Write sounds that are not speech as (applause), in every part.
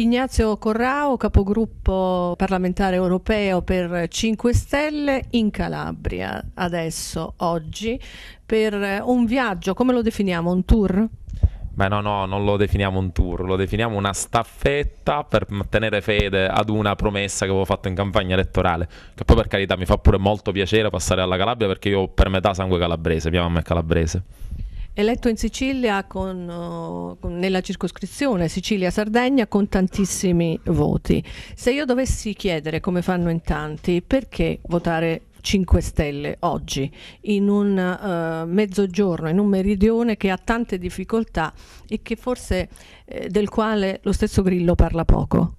Ignazio Corrao, capogruppo parlamentare europeo per 5 Stelle in Calabria, adesso, oggi, per un viaggio, come lo definiamo, un tour? Beh, no, no, non lo definiamo un tour, lo definiamo una staffetta per tenere fede ad una promessa che avevo fatto in campagna elettorale. Che poi, per carità, mi fa pure molto piacere passare alla Calabria perché io per metà sangue calabrese, mia mamma è calabrese. Eletto in Sicilia oh, con, nella circoscrizione Sicilia-Sardegna con tantissimi voti. Se io dovessi chiedere, come fanno in tanti, perché votare 5 Stelle oggi in un uh, mezzogiorno, in un meridione che ha tante difficoltà e che forse eh, del quale lo stesso Grillo parla poco?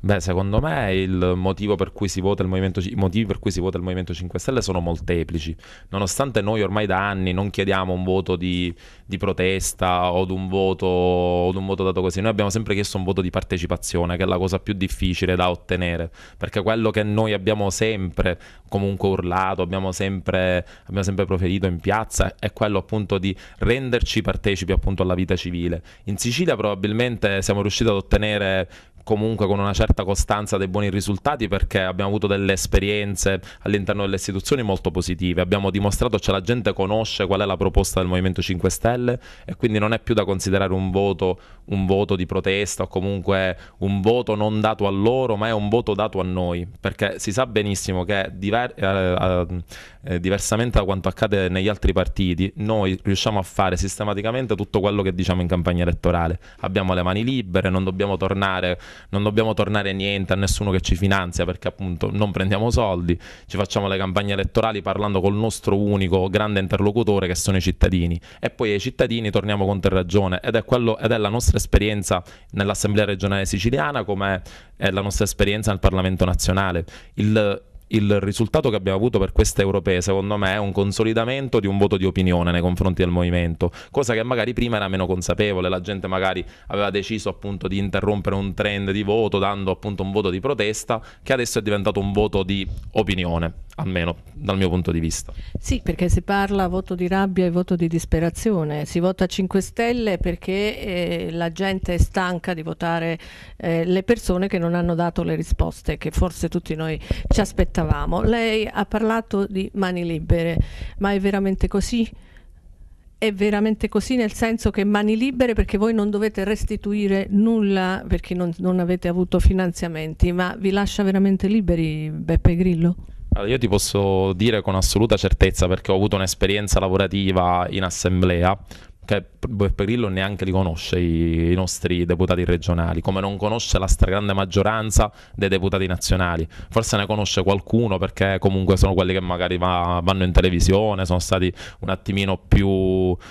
Beh, secondo me il motivo per cui si vota il Movimento, i motivi per cui si vota il Movimento 5 Stelle sono molteplici. Nonostante noi ormai da anni non chiediamo un voto di, di protesta o un voto, un voto dato così, noi abbiamo sempre chiesto un voto di partecipazione, che è la cosa più difficile da ottenere, perché quello che noi abbiamo sempre comunque urlato, abbiamo sempre, abbiamo sempre proferito in piazza, è quello appunto di renderci partecipi appunto alla vita civile. In Sicilia probabilmente siamo riusciti ad ottenere comunque con una certa costanza dei buoni risultati perché abbiamo avuto delle esperienze all'interno delle istituzioni molto positive, abbiamo dimostrato che cioè la gente conosce qual è la proposta del Movimento 5 Stelle e quindi non è più da considerare un voto, un voto di protesta o comunque un voto non dato a loro ma è un voto dato a noi perché si sa benissimo che diver- eh, eh, eh diversamente da quanto accade negli altri partiti noi riusciamo a fare sistematicamente tutto quello che diciamo in campagna elettorale, abbiamo le mani libere, non dobbiamo tornare non dobbiamo tornare niente a nessuno che ci finanzia perché appunto non prendiamo soldi, ci facciamo le campagne elettorali parlando col nostro unico grande interlocutore che sono i cittadini e poi ai cittadini torniamo contro ragione ed è, quello, ed è la nostra esperienza nell'Assemblea regionale siciliana come è la nostra esperienza nel Parlamento nazionale. Il, il risultato che abbiamo avuto per queste europee, secondo me, è un consolidamento di un voto di opinione nei confronti del movimento, cosa che magari prima era meno consapevole, la gente magari aveva deciso appunto di interrompere un trend di voto dando appunto un voto di protesta, che adesso è diventato un voto di opinione, almeno dal mio punto di vista. Sì, perché si parla voto di rabbia e voto di disperazione, si vota 5 Stelle perché eh, la gente è stanca di votare eh, le persone che non hanno dato le risposte che forse tutti noi ci aspettavamo stavamo. Lei ha parlato di mani libere, ma è veramente così? È veramente così nel senso che mani libere perché voi non dovete restituire nulla perché non, non avete avuto finanziamenti, ma vi lascia veramente liberi Beppe Grillo? Allora, io ti posso dire con assoluta certezza perché ho avuto un'esperienza lavorativa in assemblea che Grillo neanche riconosce i, i, nostri deputati regionali, come non conosce la stragrande maggioranza dei deputati nazionali. Forse ne conosce qualcuno perché comunque sono quelli che magari va, vanno in televisione, sono stati un attimino più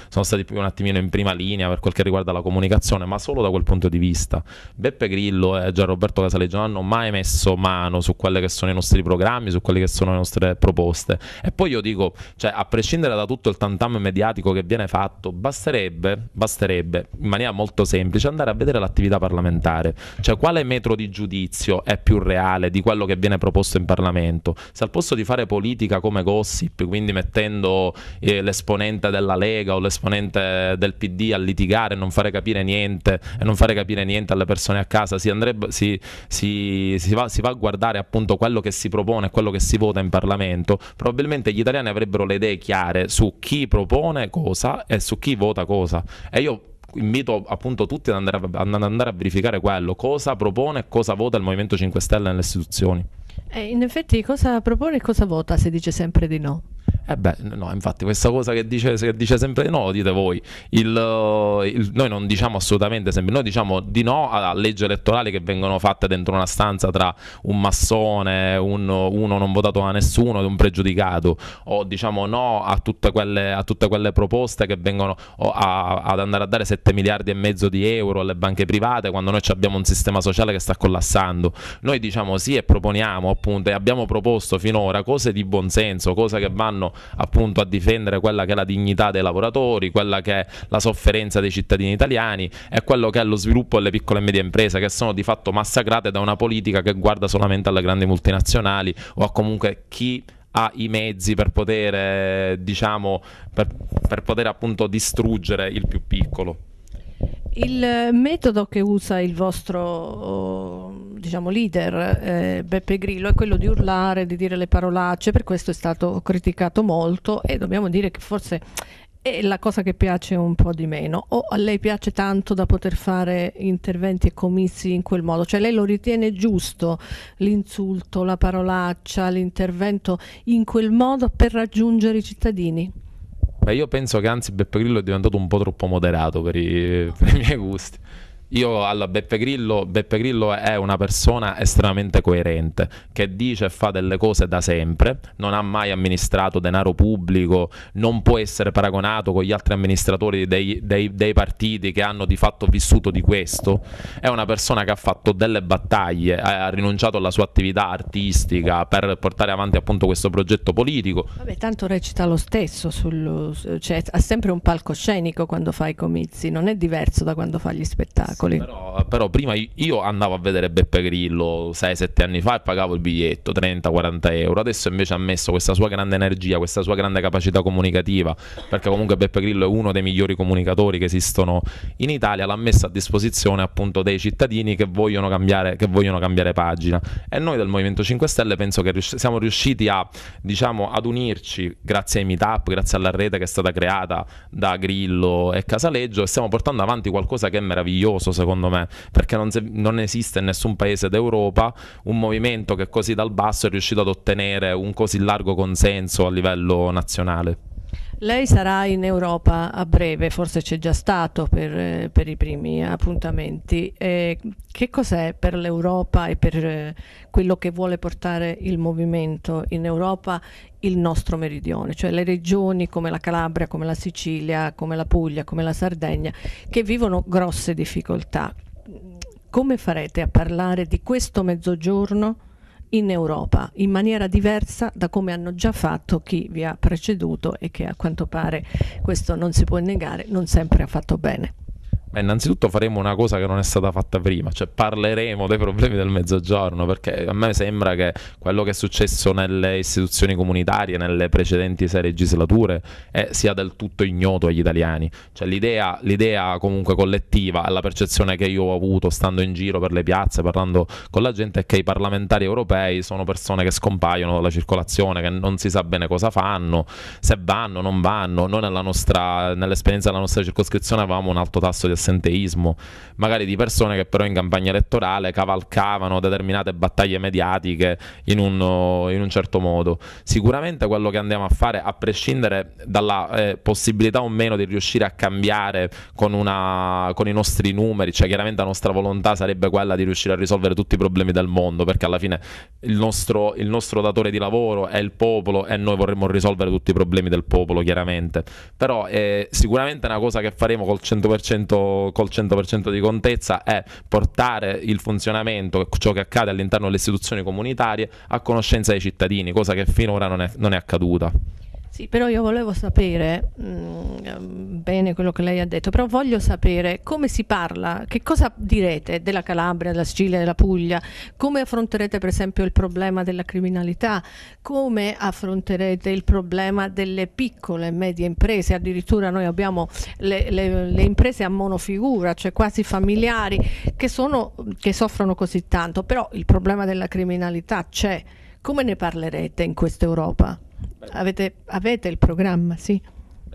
sono stati più un attimino in prima linea per quel che riguarda la comunicazione, ma solo da quel punto di vista. Beppe Grillo e Gianroberto Casaleggio non hanno mai messo mano su quelli che sono i nostri programmi, su quelle che sono le nostre proposte. E poi io dico, cioè, a prescindere da tutto il tantam mediatico che viene fatto, basta basterebbe, basterebbe, in maniera molto semplice andare a vedere l'attività parlamentare, cioè quale metro di giudizio è più reale di quello che viene proposto in Parlamento. Se al posto di fare politica come gossip, quindi mettendo eh, l'esponente della Lega o l'esponente del PD a litigare e non fare capire niente e non fare capire niente alle persone a casa, si, andrebbe, si, si, si, va, si va a guardare appunto quello che si propone e quello che si vota in Parlamento, probabilmente gli italiani avrebbero le idee chiare su chi propone cosa e su chi vota nota cosa. E io invito appunto tutti ad andare, a, ad andare a verificare quello, cosa propone e cosa vota il Movimento 5 Stelle nelle istituzioni. Eh, in effetti cosa propone e cosa vota se dice sempre di no? Eh beh, no, infatti questa cosa che dice, che dice sempre no, dite voi, il, eh, il, noi non diciamo assolutamente sempre, noi diciamo di no a leggi elettorali che vengono fatte dentro una stanza tra un massone, un, uno non votato da nessuno un pregiudicato, o diciamo no a tutte quelle, a tutte quelle proposte che vengono a, ad andare a dare 7 miliardi e mezzo di euro alle banche private quando noi abbiamo un sistema sociale che sta collassando. Noi diciamo sì e proponiamo appunto e abbiamo proposto finora cose di buonsenso, cose che vanno appunto a difendere quella che è la dignità dei lavoratori, quella che è la sofferenza dei cittadini italiani e quello che è lo sviluppo delle piccole e medie imprese che sono di fatto massacrate da una politica che guarda solamente alle grandi multinazionali o a comunque chi ha i mezzi per poter, eh, diciamo, per, per poter appunto distruggere il più piccolo. Il metodo che usa il vostro diciamo, leader eh, Beppe Grillo è quello di urlare, di dire le parolacce, per questo è stato criticato molto e dobbiamo dire che forse è la cosa che piace un po' di meno. O a lei piace tanto da poter fare interventi e comizi in quel modo? Cioè lei lo ritiene giusto l'insulto, la parolaccia, l'intervento in quel modo per raggiungere i cittadini? Beh, io penso che anzi Beppe Grillo è diventato un po' troppo moderato per i, per i miei gusti. Io alla Beppe Grillo, Beppe Grillo è una persona estremamente coerente, che dice e fa delle cose da sempre, non ha mai amministrato denaro pubblico, non può essere paragonato con gli altri amministratori dei, dei, dei partiti che hanno di fatto vissuto di questo, è una persona che ha fatto delle battaglie, ha rinunciato alla sua attività artistica per portare avanti appunto questo progetto politico. Vabbè, tanto recita lo stesso, sul, cioè, ha sempre un palcoscenico quando fa i comizi, non è diverso da quando fa gli spettacoli spettacoli. Sì, però, però, prima io andavo a vedere Beppe Grillo 6-7 anni fa e pagavo il biglietto 30-40 euro. Adesso invece ha messo questa sua grande energia, questa sua grande capacità comunicativa, perché comunque Beppe Grillo è uno dei migliori comunicatori che esistono in Italia, l'ha messo a disposizione appunto dei cittadini che vogliono cambiare, che vogliono cambiare pagina. E noi del Movimento 5 Stelle penso che rius- siamo riusciti a, diciamo, ad unirci grazie ai meetup, grazie alla rete che è stata creata da Grillo e Casaleggio e stiamo portando avanti qualcosa che è meraviglioso questo secondo me, perché non, se- non esiste in nessun paese d'Europa un movimento che così dal basso è riuscito ad ottenere un così largo consenso a livello nazionale. Lei sarà in Europa a breve, forse c'è già stato per, eh, per i primi appuntamenti. Eh, che cos'è per l'Europa e per eh, quello che vuole portare il movimento in Europa il nostro meridione, cioè le regioni come la Calabria, come la Sicilia, come la Puglia, come la Sardegna, che vivono grosse difficoltà? Come farete a parlare di questo mezzogiorno? in Europa in maniera diversa da come hanno già fatto chi vi ha preceduto e che a quanto pare questo non si può negare non sempre ha fatto bene. Beh, innanzitutto faremo una cosa che non è stata fatta prima, cioè parleremo dei problemi del mezzogiorno, perché a me sembra che quello che è successo nelle istituzioni comunitarie, nelle precedenti sei legislature, è, eh, sia del tutto ignoto agli italiani. Cioè, l'idea, l'idea, comunque collettiva, la percezione che io ho avuto stando in giro per le piazze, parlando con la gente, è che i parlamentari europei sono persone che scompaiono dalla circolazione, che non si sa bene cosa fanno, se vanno, o non vanno. Noi nella nostra, nell'esperienza della nostra circoscrizione avevamo un alto tasso di assenteismo, magari di persone che però in campagna elettorale cavalcavano determinate battaglie mediatiche in un, eh, in un certo modo. Sicuramente quello che andiamo a fare, a prescindere dalla eh, possibilità o meno di riuscire a cambiare con, una, con i nostri numeri, cioè chiaramente la nostra volontà sarebbe quella di riuscire a risolvere tutti i problemi del mondo, perché alla fine il nostro, il nostro datore di lavoro è il popolo e noi vorremmo risolvere tutti i problemi del popolo, chiaramente. Però eh, sicuramente è una cosa che faremo col 100% col 100% di contezza è portare il funzionamento, ciò che accade all'interno delle istituzioni comunitarie, a conoscenza dei cittadini, cosa che finora non è, non è accaduta. Sì, però io volevo sapere, mh, mm, bene quello che lei ha detto, però voglio sapere come si parla, che cosa direte della Calabria, della Sicilia, della Puglia, come affronterete per esempio il problema della criminalità, come affronterete il problema delle piccole e medie imprese, addirittura noi abbiamo le, le, le imprese a monofigura, cioè quasi familiari, che, sono, che soffrono così tanto, però il problema della criminalità c'è, come ne parlerete in questa Europa? Avete, avete il programma, sì.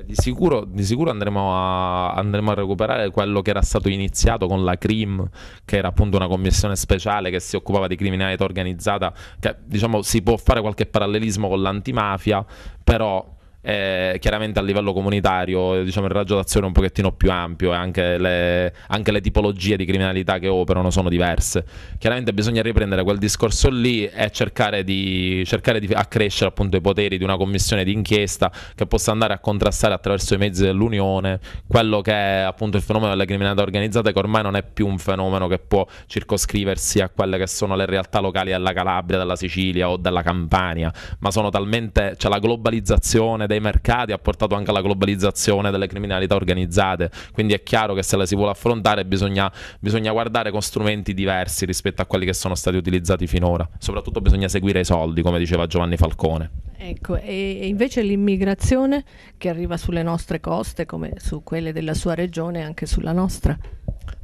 Di sicuro, di sicuro andremo, a, andremo, a, recuperare quello che era stato iniziato con la CRIM, che era appunto una commissione speciale che si occupava di criminalità organizzata, che diciamo si può fare qualche parallelismo con l'antimafia, però eh, chiaramente a livello comunitario diciamo, il raggio d'azione è un pochettino più ampio e anche le, anche le, tipologie di criminalità che operano sono diverse. Chiaramente bisogna riprendere quel discorso lì e cercare di, cercare di accrescere appunto, i poteri di una commissione di inchiesta che possa andare a contrastare attraverso i mezzi dell'Unione quello che è appunto il fenomeno delle criminalità organizzate che ormai non è più un fenomeno che può circoscriversi a quelle che sono le realtà locali della Calabria, della Sicilia o della Campania, ma sono talmente, c'è cioè, la globalizzazione dei mercati ha portato anche alla globalizzazione delle criminalità organizzate, quindi è chiaro che se la si vuole affrontare bisogna, bisogna guardare con strumenti diversi rispetto a quelli che sono stati utilizzati finora, soprattutto bisogna seguire i soldi, come diceva Giovanni Falcone. Ecco, e invece l'immigrazione che arriva sulle nostre coste, come su quelle della sua regione e anche sulla nostra?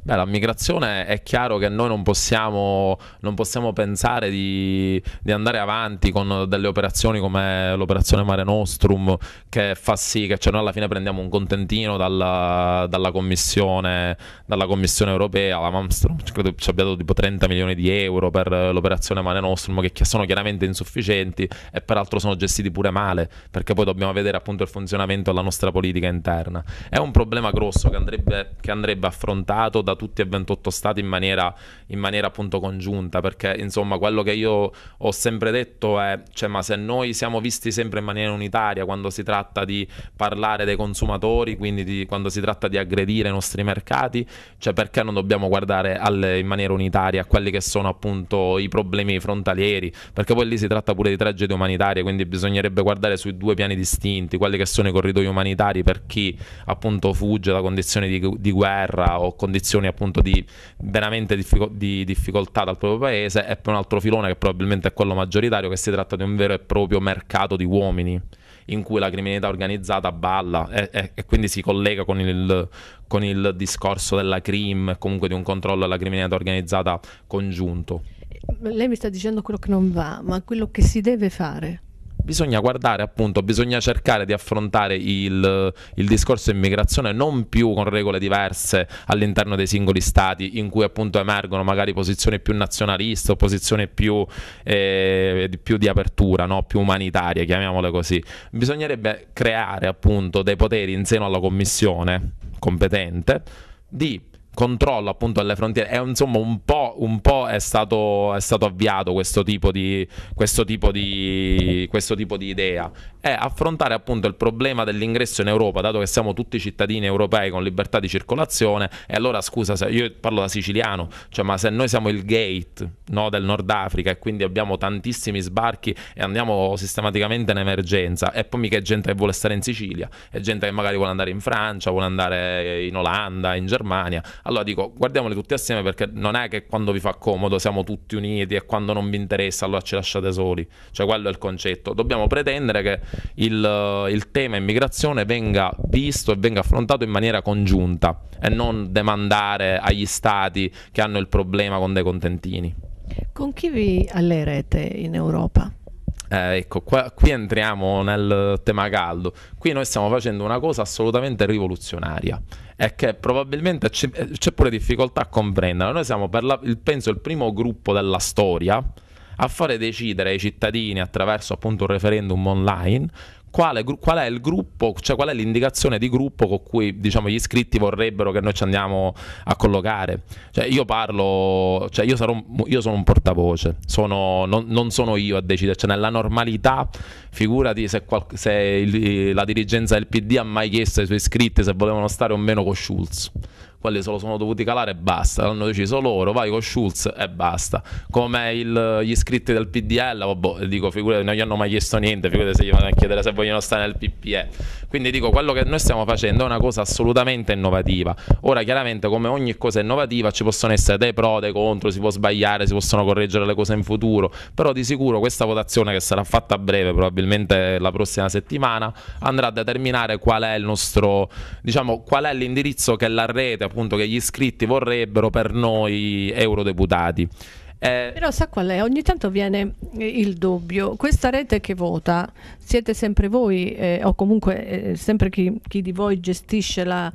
Beh, la migrazione è chiaro che noi non possiamo, non possiamo pensare di, di, andare avanti con delle operazioni come l'operazione Mare Nostrum che fa sì che cioè, noi alla fine prendiamo un contentino dalla, dalla, commissione, dalla commissione, europea, la Malmstrom credo ci abbia dato tipo 30 milioni di euro per l'operazione Mare Nostrum che sono chiaramente insufficienti e peraltro sono gestiti pure male perché poi dobbiamo vedere appunto il funzionamento della nostra politica interna. È un problema grosso che andrebbe, che andrebbe affrontato da tutti e 28 stati in maniera, in maniera appunto congiunta, perché insomma quello che io ho sempre detto è, cioè, ma se noi siamo visti sempre in maniera unitaria quando si tratta di parlare dei consumatori, quindi di, quando si tratta di aggredire i nostri mercati, cioè perché non dobbiamo guardare alle, in maniera unitaria a quelli che sono appunto i problemi frontalieri, perché poi lì si tratta pure di tragedie umanitarie, quindi bisognerebbe guardare sui due piani distinti, quelli che sono i corridoi umanitari per chi appunto fugge da condizioni di, di guerra o condizioni appunto di veramente diffico- di difficoltà dal proprio paese e poi un altro filone che probabilmente è quello maggioritario che si tratta di un vero e proprio mercato di uomini in cui la criminalità organizzata balla e, e, e quindi si collega con il, con il discorso della crim, e comunque di un controllo alla criminalità organizzata congiunto. Lei mi sta dicendo quello che non va, ma quello che si deve fare bisogna guardare appunto, bisogna cercare di affrontare il, il, discorso immigrazione non più con regole diverse all'interno dei singoli stati in cui appunto emergono magari posizioni più nazionaliste o posizioni più, eh, più di apertura, no? più umanitarie, chiamiamole così. Bisognerebbe creare appunto dei poteri in seno alla commissione competente di controllo appunto delle frontiere. È insomma un po', un po è, stato, è, stato, avviato questo tipo di, questo tipo di, questo tipo di idea. È affrontare appunto il problema dell'ingresso in Europa, dato che siamo tutti cittadini europei con libertà di circolazione, e allora scusa, io parlo da siciliano, cioè ma se noi siamo il gate no, del Nord Africa e quindi abbiamo tantissimi sbarchi e andiamo sistematicamente in emergenza, e poi mica è gente che vuole stare in Sicilia, è gente che magari vuole andare in Francia, vuole andare in Olanda, in Germania, allora dico, guardiamole tutti assieme perché non è che quando vi fa comodo siamo tutti uniti e quando non vi interessa allora ci lasciate soli. Cioè quello è il concetto. Dobbiamo pretendere che il, eh, il tema immigrazione venga visto e venga affrontato in maniera congiunta e non demandare agli stati che hanno il problema con dei contentini. Con chi vi alleerete in Europa? Eh, ecco, qua, qui entriamo nel tema caldo. Qui noi stiamo facendo una cosa assolutamente rivoluzionaria è che probabilmente c'è, pure difficoltà a comprendere. Noi siamo, la, penso, il primo gruppo della storia a fare decidere ai cittadini attraverso appunto un referendum online quale, qual è il gruppo, cioè qual è l'indicazione di gruppo con cui diciamo, gli iscritti vorrebbero che noi ci andiamo a collocare. Cioè, io parlo, cioè, io, sarò, io, sono un portavoce, sono, non, non, sono io a decidere, cioè, nella normalità figurati se, qual, se il, la dirigenza del PD ha mai chiesto ai suoi iscritti se volevano stare o meno con Schulz quelli se lo sono dovuti calare e basta, l'hanno deciso loro, vai con Schulz e basta. Come il, gli iscritti del PDL, vabbè, dico, figurati, non gli hanno mai chiesto niente, figurati se gli vanno a chiedere se vogliono stare nel PPE. Quindi dico, quello che noi stiamo facendo è una cosa assolutamente innovativa. Ora, chiaramente, come ogni cosa innovativa, ci possono essere dei pro, dei contro, si può sbagliare, si possono correggere le cose in futuro, però di sicuro questa votazione che sarà fatta a breve, probabilmente la prossima settimana, andrà a determinare qual è il nostro, diciamo, qual è l'indirizzo che la rete appunto che gli iscritti vorrebbero per noi eurodeputati. Eh... Però sa qual è? Ogni tanto viene eh, il dubbio, questa rete che vota siete sempre voi eh, o comunque eh, sempre chi, chi, di voi gestisce la,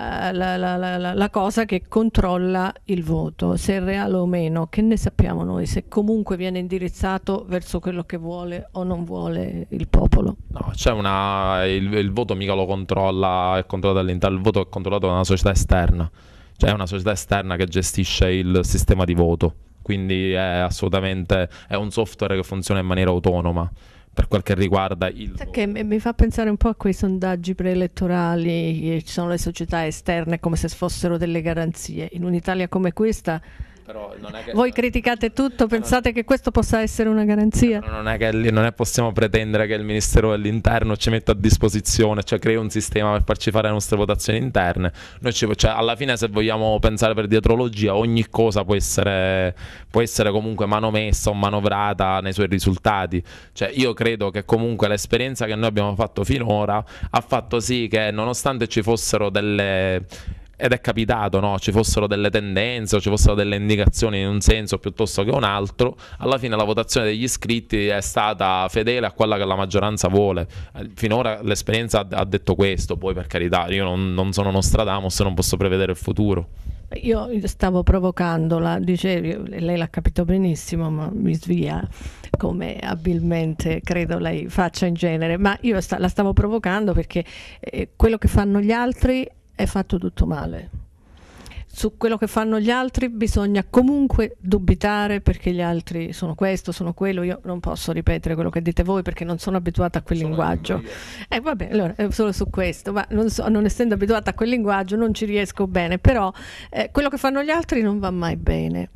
eh, la, la, la, la, cosa che controlla il voto, se è reale o meno, che ne sappiamo noi, se comunque viene indirizzato verso quello che vuole o non vuole il popolo. No, c'è una, il, il, voto mica lo controlla, è controllato all'interno, il voto è controllato da una società esterna, cioè è una società esterna che gestisce il sistema di voto, quindi è assolutamente è un software che funziona in maniera autonoma per quel che riguarda il... Che mi fa pensare un po' a quei sondaggi preelettorali, che ci sono le società esterne come se fossero delle garanzie. In un'Italia come questa però non è che... Voi criticate tutto, eh, pensate che questo possa essere una garanzia? Eh, non è che non è possiamo pretendere che il Ministero dell'Interno ci metta a disposizione, cioè crei un sistema per farci fare le nostre votazioni interne. Noi ci, cioè, alla fine se vogliamo pensare per dietrologia, ogni cosa può essere, può essere comunque manomessa o manovrata nei suoi risultati. Cioè, io credo che comunque l'esperienza che noi abbiamo fatto finora ha fatto sì che nonostante ci fossero delle ed è capitato, no? ci fossero delle tendenze o ci fossero delle indicazioni in un senso piuttosto che un altro, alla fine la votazione degli iscritti è stata fedele a quella che la maggioranza vuole. Eh, finora l'esperienza ha detto questo, poi per carità, io non, non sono Nostradamus, non posso prevedere il futuro. Io stavo provocandola, dicevi, lei l'ha capito benissimo, ma mi svia come abilmente credo lei faccia in genere, ma io sta, la stavo provocando perché eh, quello che fanno gli altri è fatto tutto male. Su quello che fanno gli altri bisogna comunque dubitare perché gli altri sono questo, sono quello. Io non posso ripetere quello che dite voi perché non sono abituata a quel sono linguaggio. E eh, vabbè, allora è eh, solo su questo, ma non, so, non, essendo abituata a quel linguaggio non ci riesco bene, però eh, quello che fanno gli altri non va mai bene.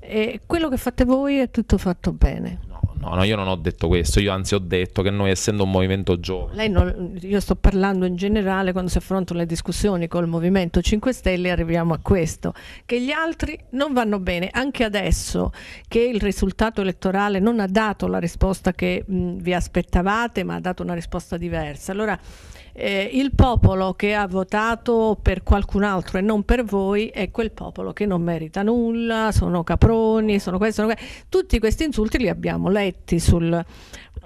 E quello che fate voi è tutto fatto bene no, no, io non ho detto questo, io anzi ho detto che noi essendo un movimento giovane... Non, io sto parlando in generale quando si affrontano le discussioni col Movimento 5 Stelle arriviamo a questo, che gli altri non vanno bene, anche adesso che il risultato elettorale non ha dato la risposta che mh, vi aspettavate ma ha dato una risposta diversa. Allora eh, il popolo che ha votato per qualcun altro e non per voi è quel popolo che non merita nulla, sono caproni, sono questo, sono questo. Tutti questi insulti li abbiamo letti sul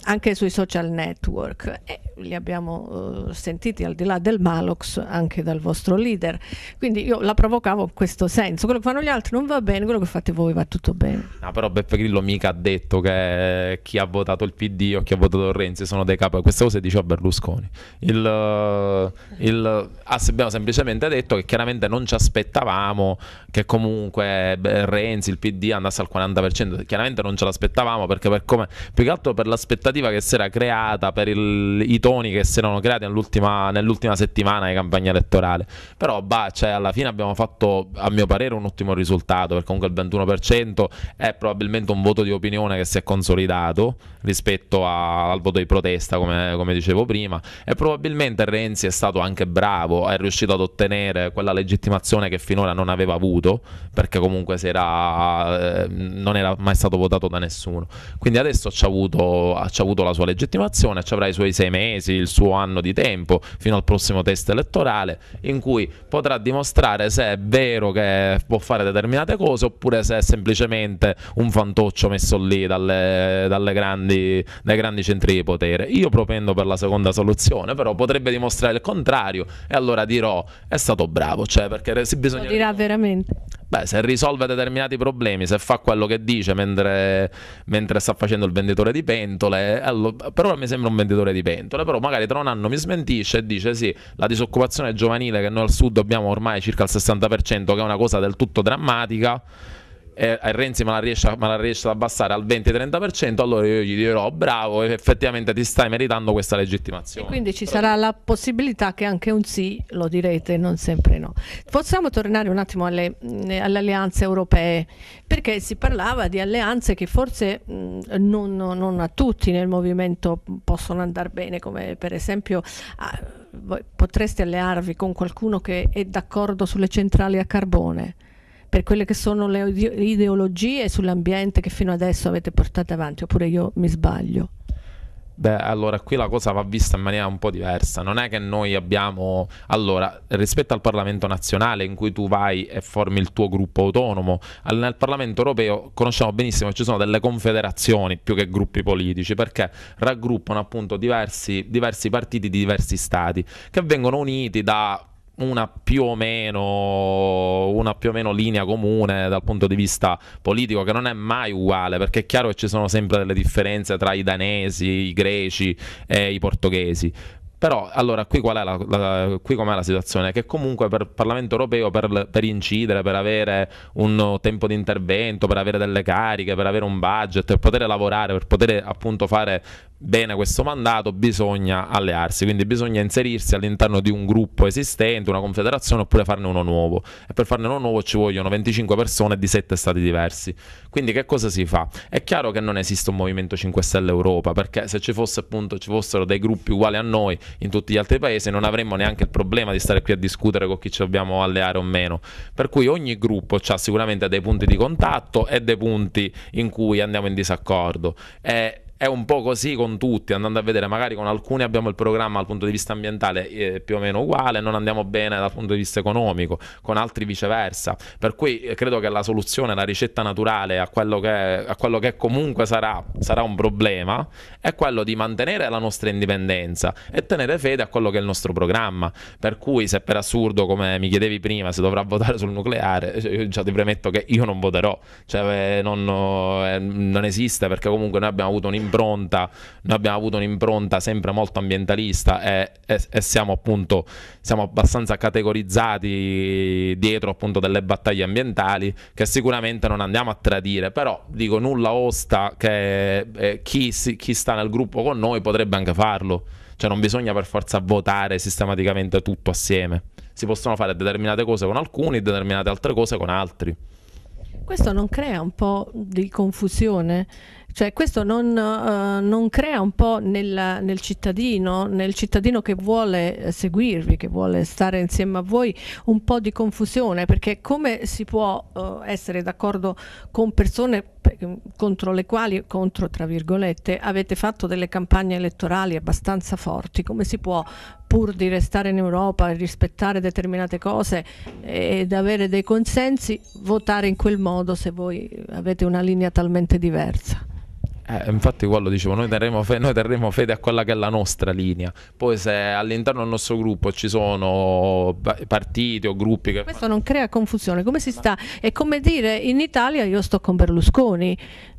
anche sui social network e li abbiamo eh, sentiti al di là del Malox anche dal vostro leader. Quindi io la provocavo in questo senso, quello che fanno gli altri non va bene, quello che fate voi va tutto bene. No, però Beppe Grillo mica ha detto che chi ha votato il PD o chi ha votato Renzi sono dei capi, questa cosa diceva Berlusconi. Il, eh, il, ah, abbiamo semplicemente detto che chiaramente non ci aspettavamo che comunque Renzi, il PD andasse al 40%, chiaramente non ce l'aspettavamo perché per come, più che altro per l'aspettativa narrativa che si era creata per il, i toni che si erano creati nell'ultima, nell'ultima, settimana di campagna elettorale. Però bah, cioè, alla fine abbiamo fatto, a mio parere, un ottimo risultato, perché comunque il 21% è probabilmente un voto di opinione che si è consolidato rispetto a, al voto di protesta, come, come dicevo prima, e probabilmente Renzi è stato anche bravo, è riuscito ad ottenere quella legittimazione che finora non aveva avuto, perché comunque era, eh, non era mai stato votato da nessuno. Quindi adesso ci ha avuto, avuto la sua legittimazione, ci avrà i suoi sei mesi, il suo anno di tempo fino al prossimo test elettorale in cui potrà dimostrare se è vero che può fare determinate cose oppure se è semplicemente un fantoccio messo lì dalle, dalle grandi, dai grandi centri di potere. Io propendo per la seconda soluzione, però potrebbe dimostrare il contrario e allora dirò è stato bravo, cioè perché si bisogna... Lo dirà veramente. Beh, se risolve determinati problemi, se fa quello che dice mentre, mentre sta facendo il venditore di pentole, allora, però mi sembra un venditore di pentole, però magari tra un anno mi smentisce e dice sì, la disoccupazione giovanile che noi al sud abbiamo ormai circa il 60%, che è una cosa del tutto drammatica e Renzi me la, riesce, me la riesce ad abbassare al 20-30%, allora io gli dirò bravo, effettivamente ti stai meritando questa legittimazione. E quindi ci Però... sarà la possibilità che anche un sì lo direte, non sempre no. Possiamo tornare un attimo alle, alle alleanze europee, perché si parlava di alleanze che forse mh, non, non, a tutti nel movimento possono andare bene, come per esempio... Ah, potreste allearvi con qualcuno che è d'accordo sulle centrali a carbone per quelle che sono le ideologie sull'ambiente che fino adesso avete portato avanti, oppure io mi sbaglio? Beh, allora qui la cosa va vista in maniera un po' diversa. Non è che noi abbiamo. Allora, rispetto al Parlamento nazionale, in cui tu vai e formi il tuo gruppo autonomo, nel Parlamento europeo conosciamo benissimo che ci sono delle confederazioni più che gruppi politici, perché raggruppano appunto diversi, diversi partiti di diversi stati che vengono uniti da una più, meno, una più o meno linea comune dal punto di vista politico che non è mai uguale perché è chiaro che ci sono sempre delle differenze tra i danesi, i greci e i portoghesi però allora qui qual è la, la, qui com'è la situazione? Che comunque per il Parlamento europeo per, per, incidere, per avere un tempo di intervento, per avere delle cariche, per avere un budget, per poter lavorare, per poter appunto fare bene questo mandato bisogna allearsi, quindi bisogna inserirsi all'interno di un gruppo esistente, una confederazione oppure farne uno nuovo. E per farne uno nuovo ci vogliono 25 persone di 7 stati diversi. Quindi che cosa si fa? È chiaro che non esiste un Movimento 5 Stelle Europa, perché se ci, fosse, appunto, ci fossero dei gruppi uguali a noi in tutti gli altri paesi non avremmo neanche il problema di stare qui a discutere con chi ci dobbiamo alleare o meno. Per cui ogni gruppo ha sicuramente dei punti di contatto e dei punti in cui andiamo in disaccordo. E è un po' così con tutti, andando a vedere, magari con alcuni abbiamo il programma dal punto di vista ambientale eh, più o meno uguale, non andiamo bene dal punto di vista economico, con altri viceversa. Per cui eh, credo che la soluzione, la ricetta naturale a quello che, a quello che comunque sarà, sarà un problema, è quello di mantenere la nostra indipendenza e tenere fede a quello che è il nostro programma. Per cui, se per assurdo, come mi chiedevi prima, si dovrà (laughs) votare sul nucleare, io già ti premetto che io non voterò, cioè, eh, non, eh, non, esiste perché comunque noi abbiamo avuto un'impronta, noi abbiamo avuto un'impronta sempre molto ambientalista e, e, e siamo appunto siamo abbastanza categorizzati dietro appunto delle battaglie ambientali che sicuramente non andiamo a tradire, però dico nulla osta che eh, chi, chi sta nel gruppo con noi potrebbe anche farlo. Cioè non bisogna per forza votare sistematicamente tutto assieme. Si possono fare determinate cose con alcuni, determinate altre cose con altri. Questo non crea un po' di confusione? Cioè questo non, uh, non crea un po' nel, nel, cittadino, nel cittadino che vuole eh, seguirvi, che vuole stare insieme a voi, un po' di confusione? Perché come si può uh, essere d'accordo con persone contro le quali, contro, tra virgolette, avete fatto delle campagne elettorali abbastanza forti. Come si può, pur di restare in Europa e rispettare determinate cose eh, ed avere dei consensi, votare in quel modo se voi avete una linea talmente diversa? Eh, infatti quello dicevo, noi terremo, fede, noi terremo, fede a quella che è la nostra linea, poi se all'interno del nostro gruppo ci sono partiti o gruppi che... Questo non crea confusione, come si sta? È come dire in Italia io sto con Berlusconi,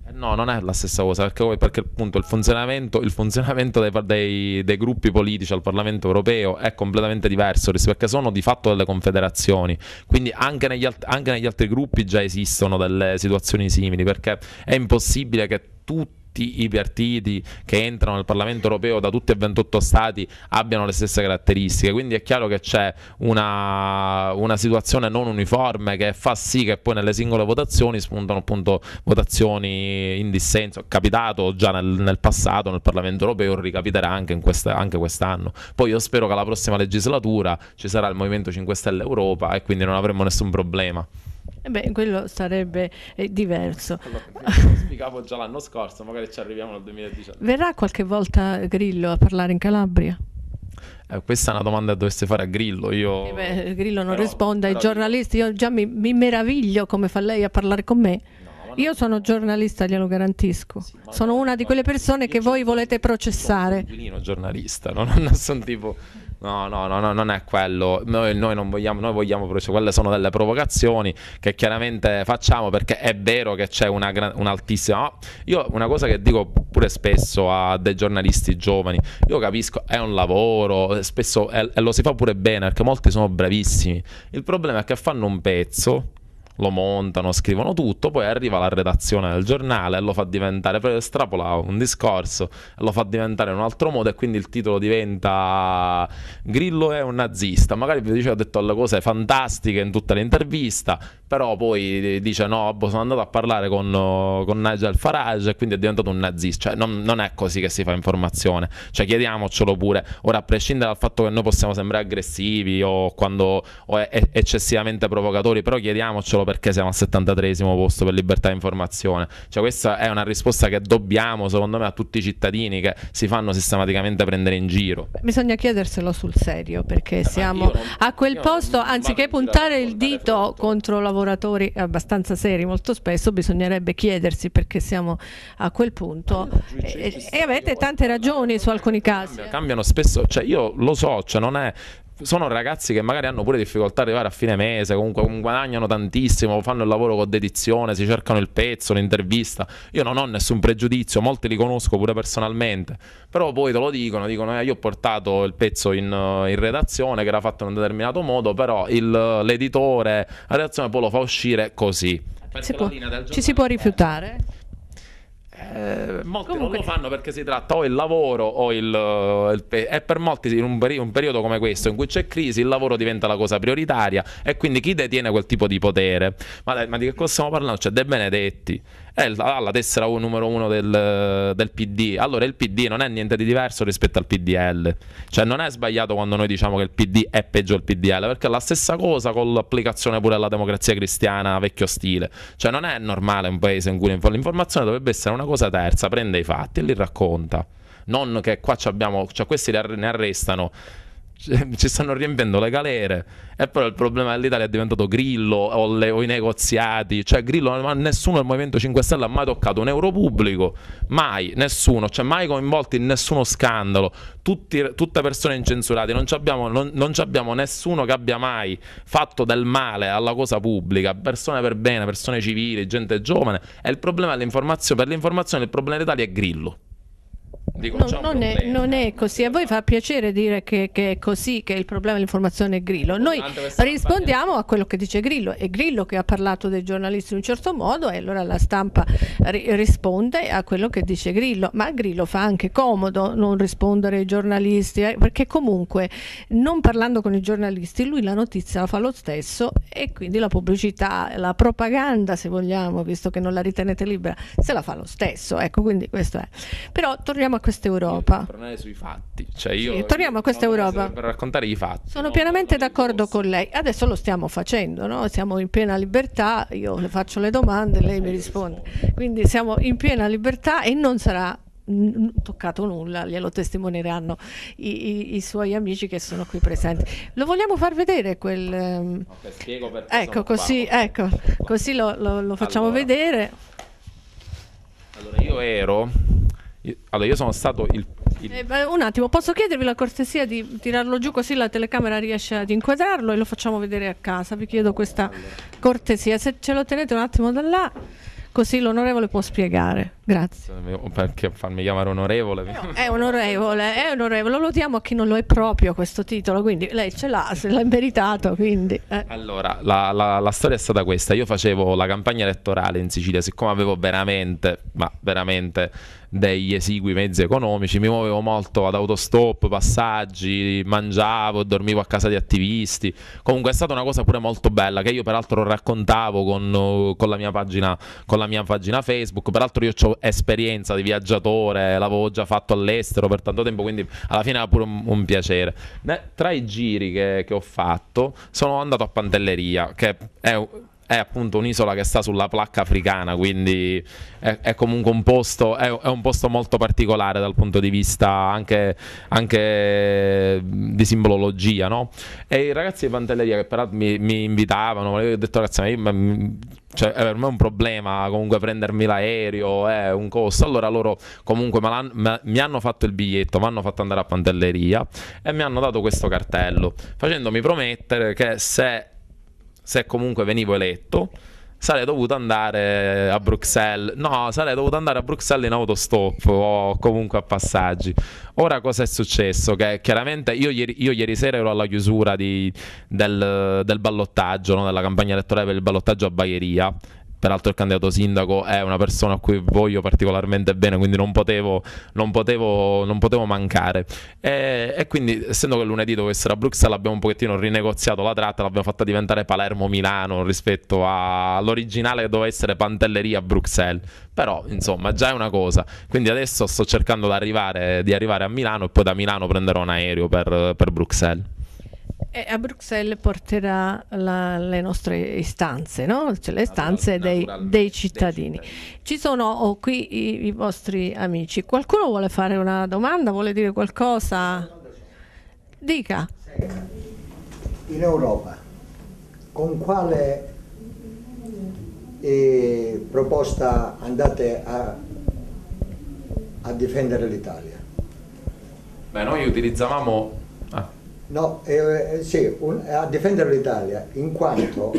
eh, no, non è la stessa cosa, perché, perché appunto il funzionamento, il funzionamento dei, dei, dei, gruppi politici al Parlamento europeo è completamente diverso, perché sono di fatto delle confederazioni, quindi anche negli, alt- anche negli altri gruppi già esistono delle situazioni simili, perché è impossibile che tutti tutti i partiti che entrano nel Parlamento europeo da tutti e 28 stati abbiano le stesse caratteristiche. Quindi è chiaro che c'è una, una situazione non uniforme che fa sì che poi nelle singole votazioni spuntano appunto votazioni in dissenso. È capitato già nel, nel passato nel Parlamento europeo, ricapiterà anche, questa, anche quest'anno. Poi io spero che alla prossima legislatura ci sarà il Movimento 5 Stelle Europa e quindi non avremo nessun problema beh, quello sarebbe eh, diverso. Allora, lo spiegavo già l'anno scorso, magari ci arriviamo nel 2019. Verrà qualche volta Grillo a parlare in Calabria? Eh, questa è una domanda che dovreste fare a Grillo. Io... Eh beh, Grillo non però, risponde ai giornalisti, io già mi, mi, meraviglio come fa lei a parlare con me. No, io non... sono giornalista, glielo garantisco. Sì, sono no, una no, di quelle persone che voi volete processare. Un giornalista, non ho (laughs) nessun tipo No, no, no, no non è quello. Noi, noi, non vogliamo, noi vogliamo, quelle sono delle provocazioni che chiaramente facciamo perché è vero che c'è una, un'altissima. No, io una cosa che dico pure spesso a dei giornalisti giovani, io capisco, è un lavoro, spesso è, e lo si fa pure bene perché molti sono bravissimi. Il problema è che fanno un pezzo lo montano, scrivono tutto, poi arriva la redazione del giornale e lo fa diventare, strapola un discorso, lo fa diventare in un altro modo e quindi il titolo diventa Grillo è un nazista, magari vi dice ha detto le cose fantastiche in tutta l'intervista, però poi eh, dice no, boh, sono andato a parlare con, eh, con Nigel Farage e quindi è diventato un nazista, cioè non, non, è così che si fa informazione, cioè chiediamocelo pure, ora a prescindere dal fatto che noi possiamo sembrare aggressivi o, quando, o e- eccessivamente provocatori, però chiediamocelo perché siamo al 73 posto per libertà di informazione, cioè questa è una risposta che dobbiamo secondo me a tutti i cittadini che si fanno sistematicamente prendere in giro. Bisogna chiederselo sul serio perché eh, siamo non, a quel posto, anziché puntare il dito contro la lavoratori abbastanza seri molto spesso bisognerebbe chiedersi perché siamo a quel punto ah, e, e avete tante ragioni su alcuni casi. Cambiano, spesso, cioè io lo so, cioè non è sono ragazzi che magari hanno pure difficoltà ad arrivare a fine mese, comunque guadagnano tantissimo, fanno il lavoro con dedizione, si cercano il pezzo, l'intervista. Io non ho nessun pregiudizio, molti li conosco pure personalmente, però poi te lo dicono, dicono eh, io ho portato il pezzo in, eh, in, redazione che era fatto in un determinato modo, però il, l'editore, la redazione poi lo fa uscire così. Ci, può, ci si può rifiutare? Eh, molti Comunque... non lo fanno perché si tratta o il lavoro o il, eh, il e per molti in un, peri- un, periodo come questo in cui c'è crisi il lavoro diventa la cosa prioritaria e quindi chi detiene quel tipo di potere ma, dai, ma di che cosa stiamo parlando? Cioè De Benedetti è eh, la, la tessera numero uno del, del, PD. Allora il PD non è niente di diverso rispetto al PDL. Cioè non è sbagliato quando noi diciamo che il PD è peggio del PDL, perché è la stessa cosa con l'applicazione pure alla democrazia cristiana vecchio stile. Cioè non è normale un paese in cui l'informazione dovrebbe essere una cosa terza, prende i fatti e li racconta. Non che qua abbiamo, cioè questi ne arrestano cioè, (laughs) ci stanno riempiendo le galere e poi il problema dell'Italia è diventato Grillo o, le, o i negoziati cioè Grillo ma nessuno del Movimento 5 Stelle ha mai toccato un euro pubblico mai nessuno cioè mai coinvolti in nessuno scandalo Tutti, tutte persone incensurate non abbiamo, non, non abbiamo nessuno che abbia mai fatto del male alla cosa pubblica persone per bene persone civili gente giovane e il problema dell'informazione per l'informazione il problema dell'Italia è Grillo Dico, non, non, è, non, è, così, a voi fa piacere dire che, che è così, che il problema dell'informazione è Grillo. Noi rispondiamo a quello che dice Grillo, è Grillo che ha parlato dei giornalisti in un certo modo e allora la stampa ri risponde a quello che dice Grillo, ma Grillo fa anche comodo non rispondere ai giornalisti, eh, perché comunque non parlando con i giornalisti lui la notizia la fa lo stesso e quindi la pubblicità, la propaganda se vogliamo, visto che non la ritenete libera, se la fa lo stesso. Ecco, quindi questo è. Però torniamo torniamo a questa Europa. Tornare sui fatti. Cioè io, sì, torniamo a questa Europa. Per raccontare i fatti. Sono no? pienamente d'accordo con lei. Adesso lo stiamo facendo, no? siamo in piena libertà, io le faccio le domande, lei mi risponde. Quindi siamo in piena libertà e non sarà toccato nulla, glielo testimonieranno i, i, i, suoi amici che sono qui presenti. Lo vogliamo far vedere quel... Um... Okay, spiego perché ecco, così, ecco, così lo, lo, lo facciamo allora. vedere. Allora, io ero allora, io sono stato il. il... Eh, beh, un attimo, posso chiedervi la cortesia di tirarlo giù così la telecamera riesce ad inquadrarlo e lo facciamo vedere a casa. Vi chiedo questa cortesia. Se ce lo tenete un attimo da là, così l'onorevole può spiegare. Grazie. Perché farmi chiamare onorevole? (laughs) è onorevole, è onorevole, lo diamo a chi non lo è proprio questo titolo, quindi lei ce l'ha, se l'ha meritato. Quindi, eh. Allora, la, la, la, storia è stata questa, io facevo la campagna elettorale in Sicilia, siccome avevo veramente, ma veramente degli esigui mezzi economici, mi muovevo molto ad autostop, passaggi, mangiavo, dormivo a casa di attivisti, comunque è stata una cosa pure molto bella che io peraltro raccontavo con, con, la, mia pagina, con la mia pagina Facebook, peraltro io ho esperienza di viaggiatore, l'avevo già fatto all'estero per tanto tempo, quindi alla fine era pure un, un piacere. Ne, tra i giri che, che, ho fatto sono andato a Pantelleria, che è è appunto un'isola che sta sulla placca africana, quindi è, è comunque un posto, è, è un posto, molto particolare dal punto di vista anche, anche di simbologia. No? E i ragazzi di Pantelleria che peraltro mi, mi invitavano, mi io ho detto ragazzi, ma io, ma, cioè, è per me un problema comunque prendermi l'aereo, è un costo. Allora loro comunque mi hanno fatto il biglietto, mi hanno fatto andare a Pantelleria e mi hanno dato questo cartello, facendomi promettere che se se comunque venivo eletto, sarei dovuto andare a Bruxelles. No, sarei dovuto andare a Bruxelles in autostop o comunque a passaggi. Ora cosa è successo? Che chiaramente io ieri, io ieri sera ero alla chiusura di, del, del, ballottaggio, no? della campagna elettorale per il ballottaggio a Bagheria peraltro il candidato sindaco è una persona a cui voglio particolarmente bene, quindi non potevo, non potevo, non potevo mancare. E, e, quindi, essendo che lunedì dovevo essere a Bruxelles, abbiamo un pochettino rinegoziato la tratta, l'abbiamo fatta diventare Palermo-Milano rispetto all'originale che doveva essere Pantelleria-Bruxelles. Però, insomma, già è una cosa. Quindi adesso sto cercando di arrivare a Milano e poi da Milano prenderò un aereo per, per Bruxelles. E a Bruxelles porterà la, le nostre istanze, no? cioè, le istanze dei, dei, cittadini. dei, cittadini. Ci sono oh, qui i, i, vostri amici. Qualcuno vuole fare una domanda? Vuole dire qualcosa? Dica. In Europa, con quale eh, proposta andate a, a difendere l'Italia? Beh, noi utilizzavamo No, eh, eh, sì, un, a difendere l'Italia, in quanto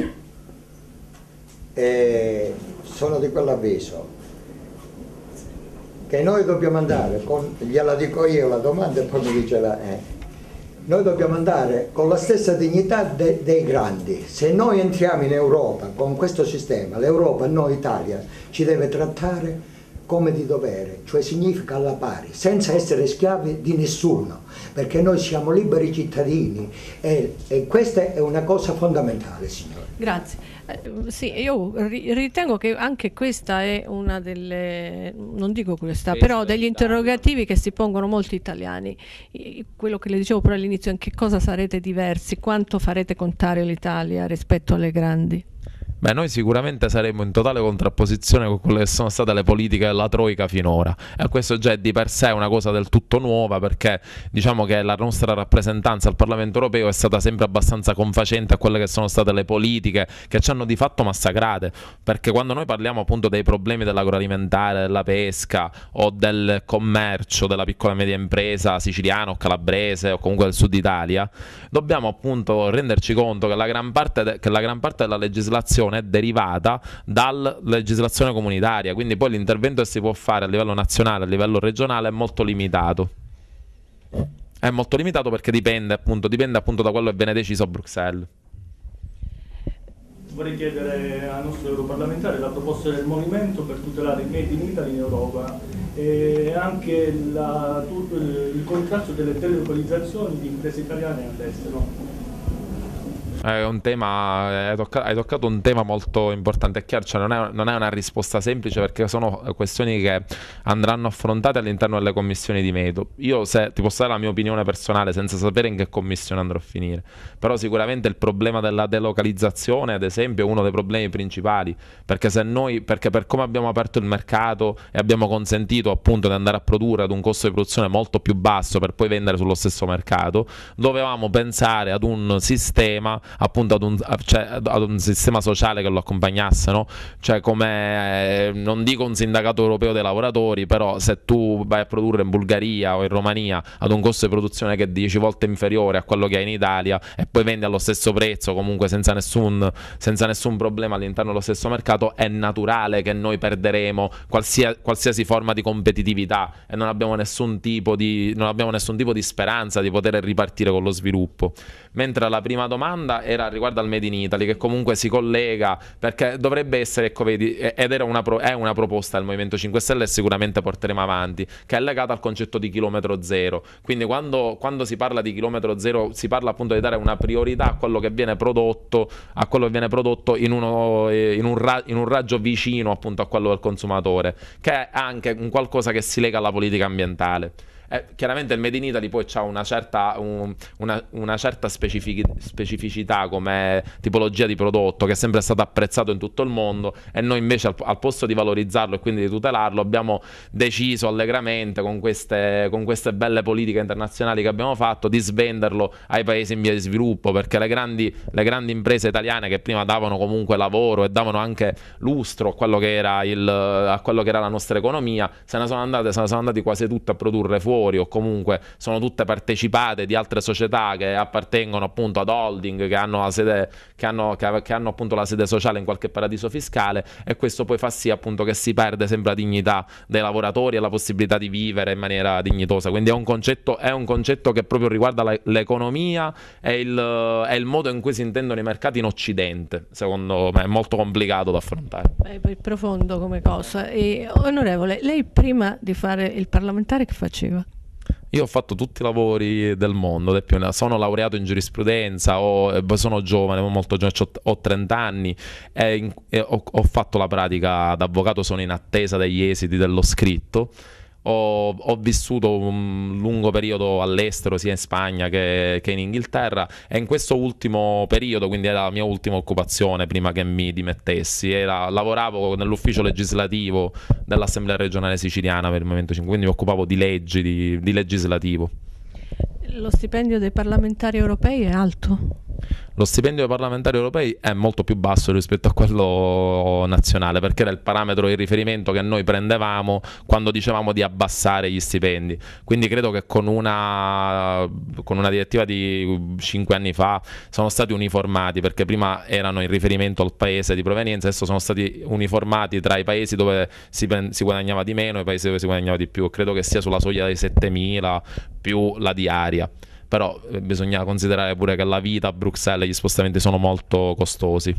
eh, sono di quell'avviso che noi dobbiamo andare, con, gliela dico io la domanda e poi mi dice la... Eh, noi dobbiamo andare con la stessa dignità de, dei grandi. Se noi entriamo in Europa con questo sistema, l'Europa, noi Italia, ci deve trattare come di dovere, cioè significa alla pari, senza essere schiavi di nessuno, perché noi siamo liberi cittadini e, e questa è una cosa fondamentale, signore. Grazie. Eh, sì, io ritengo che anche questa è una delle, non dico questa, però degli interrogativi che si pongono molti italiani. Quello che le dicevo però all'inizio, in che cosa sarete diversi, quanto farete contare l'Italia rispetto alle grandi? Beh, noi sicuramente saremo in totale contrapposizione con quelle che sono state le politiche della Troica finora. E questo già è di per sé una cosa del tutto nuova perché diciamo che la nostra rappresentanza al Parlamento europeo è stata sempre abbastanza confacente a quelle che sono state le politiche che ci hanno di fatto massacrate. Perché quando noi parliamo appunto dei problemi dell'agroalimentare, della pesca o del commercio della piccola e media impresa siciliana o calabrese o comunque del sud Italia, dobbiamo appunto renderci conto che la gran parte, de- che la gran parte della legislazione legislazione derivata dalla legislazione comunitaria, quindi poi l'intervento che si può fare a livello nazionale, a livello regionale è molto limitato. È molto limitato perché dipende appunto, dipende appunto da quello che viene deciso a Bruxelles. Vorrei chiedere al nostro europarlamentare la proposta del movimento per tutelare il Made in Italy in Europa e anche la, il contrasto delle delocalizzazioni di imprese italiane all'estero. Eh, è tema, eh, hai, toccato, hai, toccato un tema molto importante, è chiaro, cioè non, è, non, è, una risposta semplice perché sono eh, questioni che andranno affrontate all'interno delle commissioni di metodo. Io se ti posso dare la mia opinione personale senza sapere in che commissione andrò a finire, però sicuramente il problema della delocalizzazione ad esempio è uno dei problemi principali, perché, noi, perché per come abbiamo aperto il mercato e abbiamo consentito appunto di andare a produrre ad un costo di produzione molto più basso per poi vendere sullo stesso mercato, dovevamo pensare ad un sistema appunto ad un, cioè, ad un sistema sociale che lo accompagnasse, no? cioè come eh, non dico un sindacato europeo dei lavoratori, però se tu vai a produrre in Bulgaria o in Romania ad un costo di produzione che è 10 volte inferiore a quello che hai in Italia e poi vendi allo stesso prezzo, comunque senza nessun, senza nessun problema all'interno dello stesso mercato, è naturale che noi perderemo qualsiasi, qualsiasi forma di competitività e non abbiamo, nessun tipo di, non abbiamo nessun tipo di speranza di poter ripartire con lo sviluppo. Mentre la prima domanda era riguardo al Made in Italy, che comunque si collega perché dovrebbe essere, ecco, vedi, ed era una, pro- è una proposta del Movimento 5 Stelle e sicuramente porteremo avanti, che è legata al concetto di chilometro zero. Quindi quando, quando si parla di chilometro zero si parla appunto di dare una priorità a quello che viene prodotto, a quello che viene prodotto in, uno, eh, in, un, ra- in un raggio vicino appunto a quello del consumatore, che è anche un qualcosa che si lega alla politica ambientale. Eh, chiaramente il Made in Italy poi ha una certa, un, una, una certa specific- specificità come tipologia di prodotto che è sempre stato apprezzato in tutto il mondo e noi invece al, al posto di valorizzarlo e quindi di tutelarlo abbiamo deciso allegramente con queste, con queste belle politiche internazionali che abbiamo fatto di svenderlo ai paesi in via di sviluppo perché le grandi, le grandi imprese italiane che prima davano comunque lavoro e davano anche lustro a quello che era, il, a quello che era la nostra economia se ne sono andate, se ne sono andate quasi tutte a produrre fuori fuori o comunque sono tutte partecipate di altre società che appartengono appunto ad holding, che hanno la sede, che hanno, che, hanno appunto la sede sociale in qualche paradiso fiscale e questo poi fa sì appunto che si perde sempre la dignità dei lavoratori e la possibilità di vivere in maniera dignitosa. Quindi è un concetto, è un concetto che proprio riguarda la, l'economia e il, è il modo in cui si intendono i mercati in Occidente, secondo me è molto complicato da affrontare. È profondo come cosa. E, onorevole, lei prima di fare il parlamentare che faceva? Io ho fatto tutti i lavori del mondo, sono laureato in giurisprudenza, eh, sono giovane, molto giovane, ho 30 anni, e ho fatto la pratica d'avvocato, sono in attesa degli esiti dello scritto ho, ho, vissuto un lungo periodo all'estero, sia in Spagna che, che, in Inghilterra, e in questo ultimo periodo, quindi era la mia ultima occupazione prima che mi dimettessi, era, lavoravo nell'ufficio legislativo dell'Assemblea regionale siciliana per il Movimento 5, quindi mi occupavo di leggi, di, di legislativo. Lo stipendio dei parlamentari europei è alto? lo stipendio dei parlamentari europei è molto più basso rispetto a quello nazionale, perché era il parametro di riferimento che noi prendevamo quando dicevamo di abbassare gli stipendi. Quindi credo che con una, con una direttiva di 5 anni fa sono stati uniformati, perché prima erano in riferimento al paese di provenienza, adesso sono stati uniformati tra i paesi dove si, si guadagnava di meno e i paesi dove si guadagnava di più. Credo che sia sulla soglia dei 7.000 più la diaria però eh, bisogna considerare pure che la vita a Bruxelles e gli spostamenti sono molto costosi.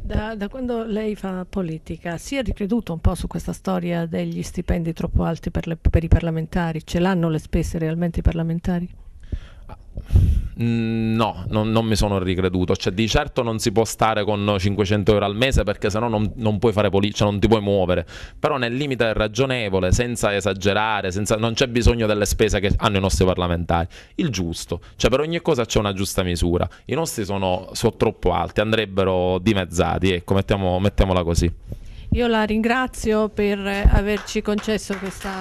Da, da, quando lei fa politica si è ricreduto un po' su questa storia degli stipendi troppo alti per, le, per i parlamentari? Ce l'hanno le spese realmente i parlamentari? Mm, no, non, non, mi sono ricreduto. Cioè, di certo non si può stare con 500 euro al mese perché sennò non, non puoi fare politica, cioè, non ti puoi muovere. Però nel limite ragionevole, senza esagerare, senza, non c'è bisogno delle spese che hanno i nostri parlamentari. Il giusto, cioè per ogni cosa c'è una giusta misura. I nostri sono, sono troppo alti, andrebbero dimezzati, ecco, mettiamo, mettiamola così. Io la ringrazio per averci concesso questa...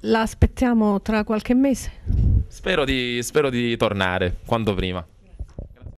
La aspettiamo tra qualche mese. Spero di, spero di tornare quanto prima.